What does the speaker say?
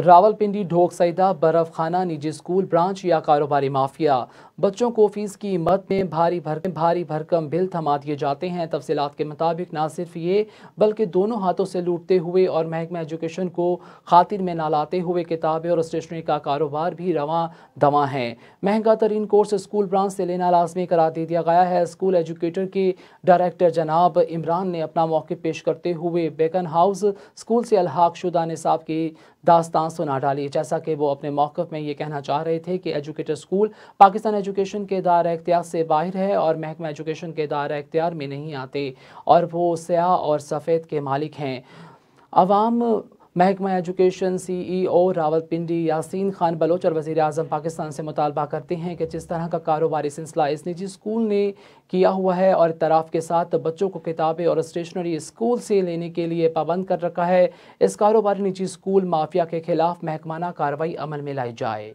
रावलपिंडी ढोक सईदा बर्फखाना निजी school branch या कारोबारी माफिया बच्चों को फीस की मत में भारी भर भारी भरकम बिल थमा दिए जाते हैं तफसीत के मुताबिक ना सिर्फ ये बल्कि दोनों हाथों से लूटते हुए और महकमा एजुकेशन को खातिर में ना लाते हुए किताबें और स्टेशनरी का कारोबार भी रवा दवा है महंगा तरीन कोर्स स्कूल ब्रांच से लेना लाजमी करा दे दिया गया है स्कूल एजुकेटर के डायरेक्टर जनाब इमरान ने अपना मौके पेश करते हुए बेकन हाउस स्कूल से अलहाक शुदा निसाब की दास्तान सुना डाली जैसा कि वो अपने मौक़ में ये कहना चाह रहे थे कि एजुकेटर स्कूल पाकिस्तान एजुकेशन के दायरा अख्तियार से बाहर है और महकमा एजुकेशन के दायरा अख्तियार में नहीं आते और वो स्याह और सफ़ेद के मालिक हैं आवाम महकमा education C E O Rawalpindi Yasin Khan Baloch और वजी अजम पाकिस्तान से मुतालबा करते हैं कि जिस तरह का कारोबारी सिलसिला इस निजी स्कूल ने किया हुआ है और इतराफ़ के साथ बच्चों को किताबें और स्टेशनरी स्कूल से लेने के लिए पाबंद कर रखा है इस कारोबारी निजी स्कूल माफिया के खिलाफ महकमाना कार्रवाई अमल में लाई जाए